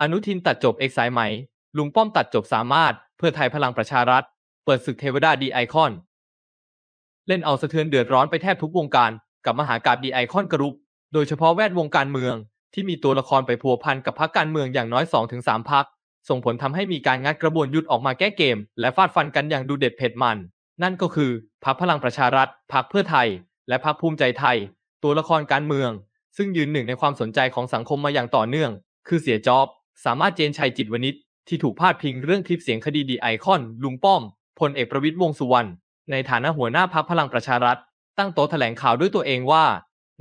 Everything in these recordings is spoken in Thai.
อนุทินตัดจบเอกสายใหม่ ลุงป้อมตัดจบสามารถ เพื่อไทยพลังประชารัฐ เปิดศึกเทวดาดีไอคอน เล่นเอาสะเทือนเดือดร้อนไปแทบทุกวงการ กับมหากราบดีไอคอนกรุ๊ป โดยเฉพาะแวดวงการเมือง ที่มีตัวละครไปพัวพันกับพรรคการเมืองอย่างน้อย 2-3 พัก ส่งผลทำให้มีการงัดกระบวนยุดออกมาแก้เกม และฟาดฟันกันอย่างดูเด็ดเผ็ดมัน นั่นก็คือ พรรคพลังประชารัฐพรรคเพื่อไทย และพรรคภูมิใจไทย ตัวละครการเมือง ซึ่งยืนหนึ่งในความสนใจของสังคมมาอย่างต่อเนื่อง คือเสียจ็อบสามารถเจนชัยจิตวณิชที่ถูกพาดพิงเรื่องคลิปเสียงคดีดีไอคอน ลุงป้อม พลเอกประวิตยวงสุวรรณในฐานะหัวหน้าพักพลังประชารัฐ ตั้งโต๊ะแถลงข่าวด้วยตัวเองว่า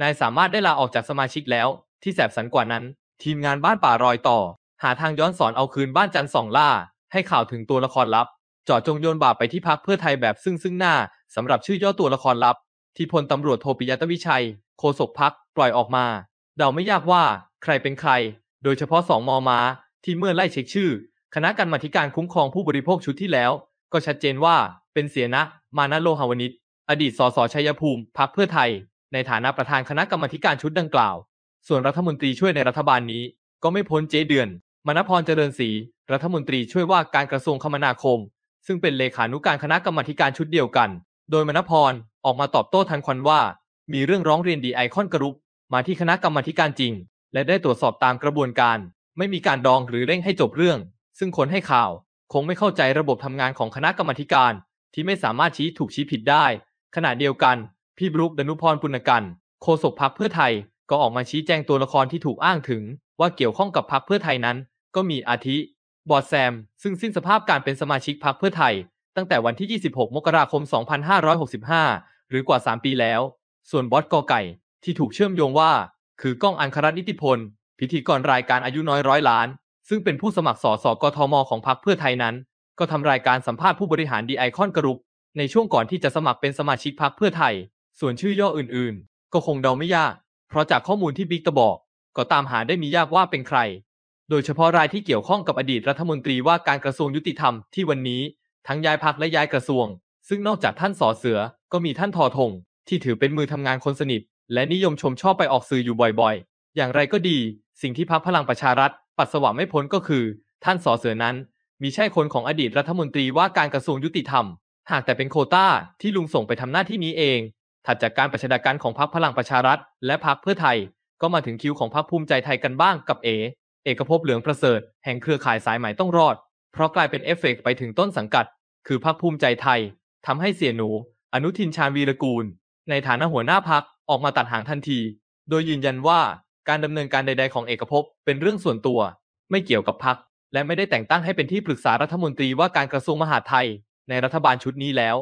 นายสามารถได้ลาออกจากสมาชิกแล้ว ที่แสบสันกว่านั้น ทีมงานบ้านป่ารอยต่อ หาทางย้อนสอนเอาคืนบ้านจันทร์สองล่า ให้ข่าวถึงตัวละครลับจอดจงโยนบาปไปที่พักเพื่อไทยแบบซึ่งซึ่งหน้าสำหรับชื่อย่อตัวละครลับ ที่พลตำรวจโทปิยตวิชัยโฆษกพักปล่อยออกมาเดาไม่ยากว่าใครเป็นใครโดยเฉพาะสองมอมาที่เมื่อไล่เช็คชื่อ คณะกรรมาการคุ้มครองผู้บริโภคชุดที่แล้ว ก็ชัดเจนว่าเป็นเสียนะมานาโลหาวนิตอดีตสสชัยภูมิ พักเพื่อไทย ในฐานะประธานคณะกรรมาการชุดดังกล่าว ส่วนรัฐมนตรีช่วยในรัฐบาลนี้ก็ไม่พ้นเจเดือนมณพรเจริญศรีรัฐมนตรีช่วยว่าการกระทรวงคมนาคม ซึ่งเป็นเลขานุการคณะกรรมาการชุดเดียวกัน โดยมณพรออกมาตอบโต้ทันควันว่า มีเรื่องร้องเรียนดีไอคอนกรุ๊ปมาที่คณะกรรมาการจริงและได้ตรวจสอบตามกระบวนการ ไม่มีการดองหรือเร่งให้จบเรื่อง ซึ่งคนให้ข่าว คงไม่เข้าใจระบบทำงานของคณะกรรมการ ที่ไม่สามารถชี้ถูกชี้ผิดได้ ขณะเดียวกัน พี่บรุกดนุพรปุณกันโฆษกพักเพื่อไทยก็ออกมาชี้แจงตัวละครที่ถูกอ้างถึง ว่าเกี่ยวข้องกับพักเพื่อไทยนั้น ก็มีอาทิบอดแซม ซึ่งสิ้นสภาพการเป็นสมาชิกพักเพื่อไทย ตั้งแต่วันที่ 26 มกราคม 2565 หรือกว่า 3 ปีแล้ว ส่วนบอสกอไก่ ที่ถูกเชื่อมโยงว่าคือกล้องอันคารัตนิติพลพิธีกรรายการอายุน้อยร้อยล้าน ซึ่งเป็นผู้สมัครสอสอกทมของพรรคเพื่อไทยนั้น ก็ทำรายการสัมภาษณ์ผู้บริหารดีไอคอนกรุ๊ปในช่วงก่อนที่จะสมัครเป็นสมาชิกพรรคเพื่อไทย ส่วนชื่อย่ออื่นๆ ก็คงเดาไม่ยาก เพราะจากข้อมูลที่บิ๊กตะบอก ก็ตามหาได้มียากว่าเป็นใคร โดยเฉพาะรายที่เกี่ยวข้องกับอดีตรัฐมนตรีว่าการกระทรวงยุติธรรมที่วันนี้ ทั้งย้ายพักและย้ายกระทรวง ซึ่งนอกจากท่านสอเสือ ก็มีท่านทอทงที่ถือเป็นมือทำงานคนสนิทและนิยมชมชอบไปออกสื่ออยู่บ่อยๆ อย่างไรก็ดี สิ่งที่พักพลังประชารัฐปัดสวะไม่พ้นก็คือ ท่าน สอเสือนั้น มีใช่คนของอดีตรัฐมนตรีว่าการกระทรวงยุติธรรม หากแต่เป็นโคต้าที่ลุงส่งไปทำหน้าที่นี้เอง ถัดจากการประชาการของพักพลังประชารัฐและพักเพื่อไทย ก็มาถึงคิวของพักภูมิใจไทยกันบ้างกับเอ เอกภพเหลืองประเสริฐ แห่งเครือข่ายสายใหม่ต้องรอด เพราะกลายเป็นเอฟเฟกไปถึงต้นสังกัด คือพักภูมิใจไทย ทำให้เสียหนู อนุทินชาญวีรกูล ในฐานะหัวหน้าพักออกมาตัดหางทันที โดยยืนยันว่าการดำเนินการใดๆของเอกภพเป็นเรื่องส่วนตัว ไม่เกี่ยวกับพรรค และไม่ได้แต่งตั้งให้เป็นที่ปรึกษารัฐมนตรีว่าการกระทรวงมหาดไทย ในรัฐบาลชุดนี้แล้ว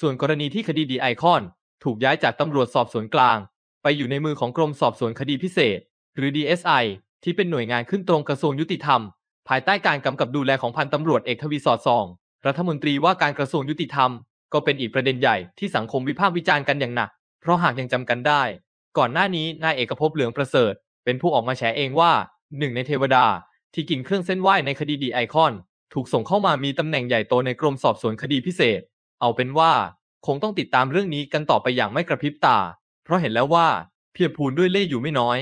ส่วนกรณีที่คดีดีไอคอนถูกย้ายจากตำรวจสอบสวนกลาง ไปอยู่ในมือของกรมสอบสวนคดีพิเศษ หรือ DSI ที่เป็นหน่วยงานขึ้นตรงกระทรวงยุติธรรมภายใต้การกำกับดูแลของพันตำรวจเอกทวีสอดส่องรัฐมนตรีว่าการกระทรวงยุติธรรม ก็เป็นอีกประเด็นใหญ่ที่สังคมวิพากษ์วิจารณ์กันอย่างหนักเพราะหากยังจำกันได้ ก่อนหน้านี้นายเอกภพเหลืองประเสริฐ เป็นผู้ออกมาแฉเองว่า หนึ่งในเทวดา ที่กินเครื่องเส้นไหว้ในคดีดีไอคอน ถูกส่งเข้ามามีตำแหน่งใหญ่โตในกรมสอบสวนคดีพิเศษ เอาเป็นว่า คงต้องติดตามเรื่องนี้กันต่อไปอย่างไม่กระพริบตา เพราะเห็นแล้วว่า เพียบพูนด้วยเล่ห์อยู่ไม่น้อย